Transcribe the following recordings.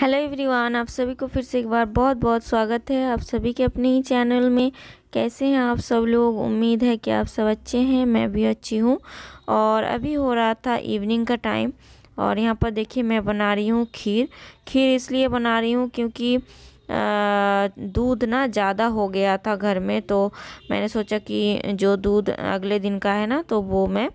hello everyone आप सभी को फिर से एक बार बहुत बहुत स्वागत है आप सभी के अपने ही चैनल में कैसे हैं आप सब लोग उम्मीद है कि आप सब अच्छे हैं मैं भी अच्छी हूँ और अभी हो रहा था इवनिंग का टाइम और यहाँ पर देखिए मैं बना रही हूँ खीर खीर इसलिए बना रही हूँ क्योंकि दूध ना ज़्यादा हो गया था घर में तो मैंने सोचा कि जो दूध अगले दिन का है ना तो वो मैं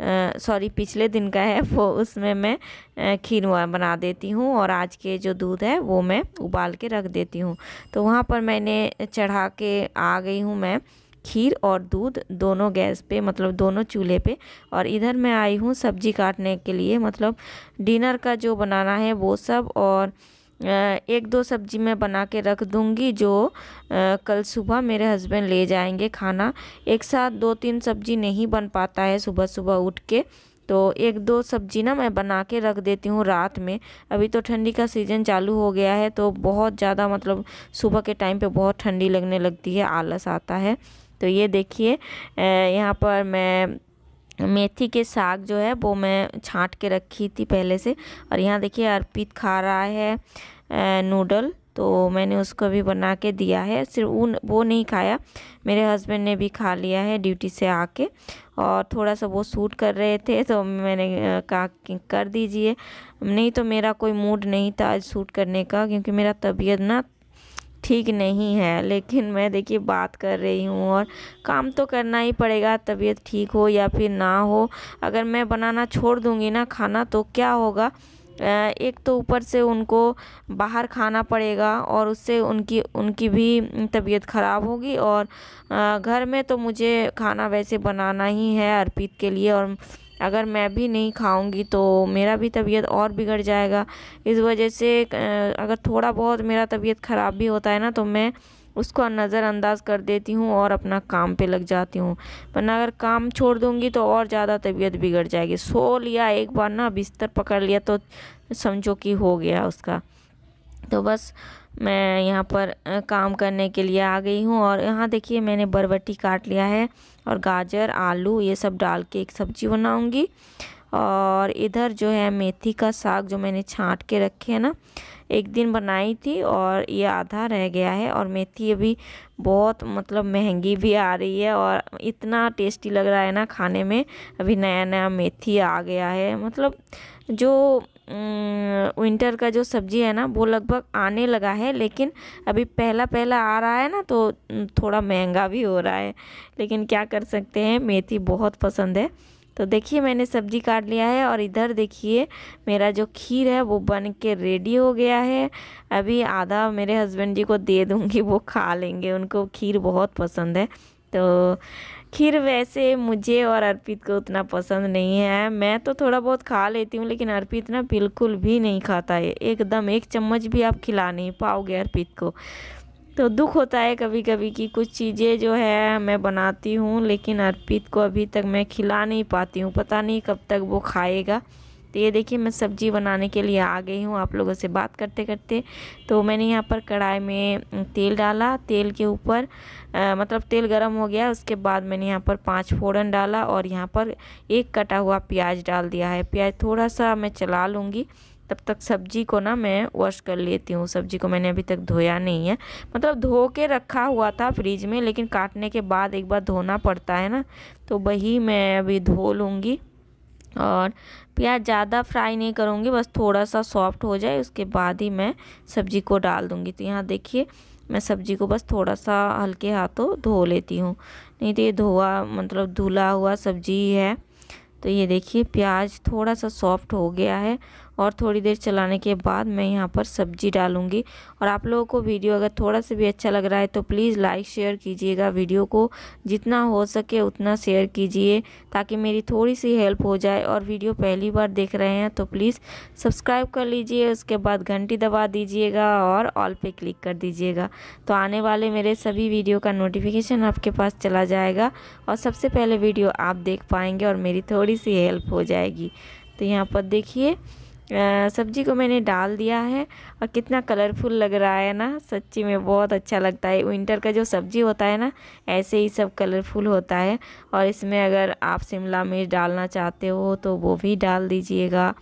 सॉरी पिछले दिन का है वो उसमें मैं खीर बना देती हूँ और आज के जो दूध है वो मैं उबाल के रख देती हूँ तो वहाँ पर मैंने चढ़ा के आ गई हूँ मैं खीर और दूध दोनों गैस पे मतलब दोनों चूल्हे पे और इधर मैं आई हूँ सब्जी काटने के लिए मतलब डिनर का जो बनाना है वो सब और एक दो सब्ज़ी मैं बना के रख दूँगी जो कल सुबह मेरे हस्बैंड ले जाएंगे खाना एक साथ दो तीन सब्ज़ी नहीं बन पाता है सुबह सुबह उठ के तो एक दो सब्जी ना मैं बना के रख देती हूँ रात में अभी तो ठंडी का सीज़न चालू हो गया है तो बहुत ज़्यादा मतलब सुबह के टाइम पे बहुत ठंडी लगने लगती है आलस आता है तो ये देखिए यहाँ पर मैं मेथी के साग जो है वो मैं छाँट के रखी थी पहले से और यहाँ देखिए अर्पित खा रहा है नूडल तो मैंने उसको भी बना के दिया है सिर्फ उन वो नहीं खाया मेरे हस्बैंड ने भी खा लिया है ड्यूटी से आके और थोड़ा सा वो सूट कर रहे थे तो मैंने कहा कर दीजिए नहीं तो मेरा कोई मूड नहीं था आज सूट करने का क्योंकि मेरा तबीयत ना ठीक नहीं है लेकिन मैं देखिए बात कर रही हूँ और काम तो करना ही पड़ेगा तबीयत ठीक हो या फिर ना हो अगर मैं बनाना छोड़ दूँगी ना खाना तो क्या होगा एक तो ऊपर से उनको बाहर खाना पड़ेगा और उससे उनकी उनकी भी तबीयत ख़राब होगी और घर में तो मुझे खाना वैसे बनाना ही है अर्पित के लिए और अगर मैं भी नहीं खाऊंगी तो मेरा भी तबीयत और बिगड़ जाएगा इस वजह से अगर थोड़ा बहुत मेरा तबीयत ख़राब भी होता है ना तो मैं उसको नज़रअंदाज कर देती हूँ और अपना काम पे लग जाती हूँ वरना अगर काम छोड़ दूँगी तो और ज़्यादा तबीयत बिगड़ जाएगी सो लिया एक बार ना बिस्तर पकड़ लिया तो समझो कि हो गया उसका तो बस मैं यहाँ पर काम करने के लिए आ गई हूँ और यहाँ देखिए मैंने बरबटी काट लिया है और गाजर आलू ये सब डाल के एक सब्ज़ी बनाऊँगी और इधर जो है मेथी का साग जो मैंने छाँट के रखे है ना एक दिन बनाई थी और ये आधा रह गया है और मेथी अभी बहुत मतलब महंगी भी आ रही है और इतना टेस्टी लग रहा है ना खाने में अभी नया नया मेथी आ गया है मतलब जो विंटर का जो सब्जी है ना वो लगभग आने लगा है लेकिन अभी पहला पहला आ रहा है ना तो थोड़ा महंगा भी हो रहा है लेकिन क्या कर सकते हैं मेथी बहुत पसंद है तो देखिए मैंने सब्जी काट लिया है और इधर देखिए मेरा जो खीर है वो बन के रेडी हो गया है अभी आधा मेरे हस्बैंड जी को दे दूँगी वो खा लेंगे उनको खीर बहुत पसंद है तो खीर वैसे मुझे और अर्पित को उतना पसंद नहीं है मैं तो थोड़ा बहुत खा लेती हूँ लेकिन अर्पित ना बिल्कुल भी नहीं खाता है एकदम एक चम्मच भी आप खिला नहीं पाओगे अर्पित को तो दुख होता है कभी कभी कि कुछ चीज़ें जो है मैं बनाती हूँ लेकिन अर्पित को अभी तक मैं खिला नहीं पाती हूँ पता नहीं कब तक वो खाएगा तो ये देखिए मैं सब्ज़ी बनाने के लिए आ गई हूँ आप लोगों से बात करते करते तो मैंने यहाँ पर कढ़ाई में तेल डाला तेल के ऊपर मतलब तेल गर्म हो गया उसके बाद मैंने यहाँ पर पाँच फोड़न डाला और यहाँ पर एक कटा हुआ प्याज डाल दिया है प्याज थोड़ा सा मैं चला लूँगी तब तक सब्जी को ना मैं वॉश कर लेती हूँ सब्जी को मैंने अभी तक धोया नहीं है मतलब धो के रखा हुआ था फ्रिज में लेकिन काटने के बाद एक बार धोना पड़ता है ना तो वही मैं अभी धो लूँगी और प्याज ज़्यादा फ्राई नहीं करूँगी बस थोड़ा सा सॉफ्ट हो जाए उसके बाद ही मैं सब्ज़ी को डाल दूँगी तो यहाँ देखिए मैं सब्ज़ी को बस थोड़ा सा हल्के हाथों धो लेती हूँ नहीं तो ये धोआ मतलब धुला हुआ सब्ज़ी है तो ये देखिए प्याज थोड़ा सा सॉफ्ट हो गया है और थोड़ी देर चलाने के बाद मैं यहाँ पर सब्ज़ी डालूँगी और आप लोगों को वीडियो अगर थोड़ा सा भी अच्छा लग रहा है तो प्लीज़ लाइक शेयर कीजिएगा वीडियो को जितना हो सके उतना शेयर कीजिए ताकि मेरी थोड़ी सी हेल्प हो जाए और वीडियो पहली बार देख रहे हैं तो प्लीज़ सब्सक्राइब कर लीजिए उसके बाद घंटी दबा दीजिएगा और ऑल पर क्लिक कर दीजिएगा तो आने वाले मेरे सभी वीडियो का नोटिफिकेशन आपके पास चला जाएगा और सबसे पहले वीडियो आप देख पाएंगे और मेरी थोड़ी सी हेल्प हो जाएगी तो यहाँ पर देखिए सब्ज़ी को मैंने डाल दिया है और कितना कलरफुल लग रहा है ना सच्ची में बहुत अच्छा लगता है विंटर का जो सब्ज़ी होता है ना ऐसे ही सब कलरफुल होता है और इसमें अगर आप शिमला मिर्च डालना चाहते हो तो वो भी डाल दीजिएगा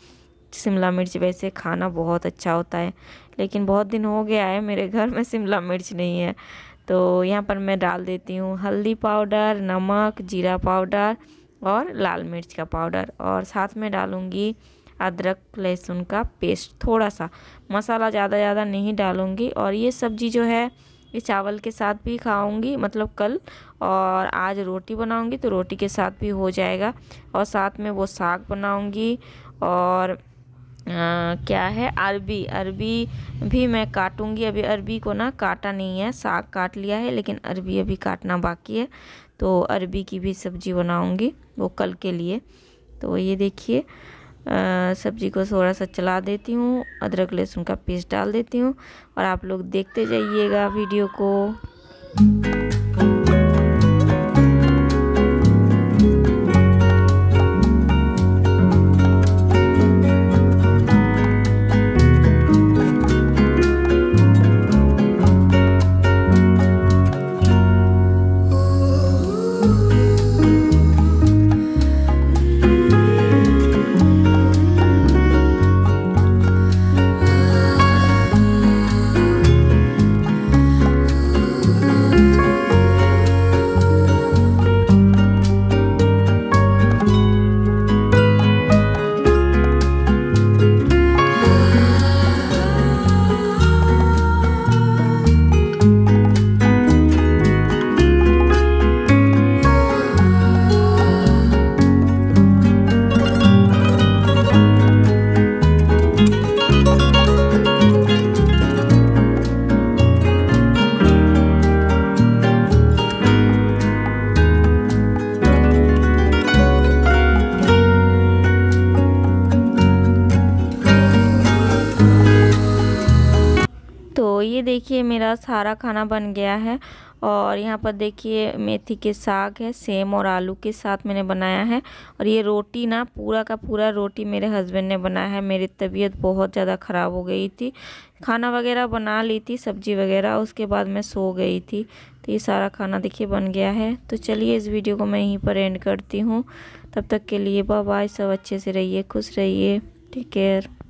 शिमला मिर्च वैसे खाना बहुत अच्छा होता है लेकिन बहुत दिन हो गया है मेरे घर में शिमला मिर्च नहीं है तो यहाँ पर मैं डाल देती हूँ हल्दी पाउडर नमक जीरा पाउडर और लाल मिर्च का पाउडर और साथ में डालूँगी अदरक लहसुन का पेस्ट थोड़ा सा मसाला ज़्यादा ज़्यादा नहीं डालूँगी और ये सब्ज़ी जो है ये चावल के साथ भी खाऊंगी मतलब कल और आज रोटी बनाऊंगी तो रोटी के साथ भी हो जाएगा और साथ में वो साग बनाऊंगी और आ, क्या है अरबी अरबी भी मैं काटूंगी अभी अरबी को ना काटा नहीं है साग काट लिया है लेकिन अरबी अभी काटना बाकी है तो अरबी की भी सब्ज़ी बनाऊंगी वो कल के लिए तो ये देखिए सब्जी को थोड़ा सा चला देती हूँ अदरक लहसुन का पेस्ट डाल देती हूँ और आप लोग देखते जाइएगा वीडियो को तो ये देखिए मेरा सारा खाना बन गया है और यहाँ पर देखिए मेथी के साग है सेम और आलू के साथ मैंने बनाया है और ये रोटी ना पूरा का पूरा रोटी मेरे हस्बैंड ने बनाया है मेरी तबीयत बहुत ज़्यादा ख़राब हो गई थी खाना वगैरह बना ली थी सब्जी वगैरह उसके बाद मैं सो गई थी तो ये सारा खाना देखिए बन गया है तो चलिए इस वीडियो को मैं यहीं पर एंड करती हूँ तब तक के लिए बाय सब अच्छे से रहिए खुश रहिए टेक केयर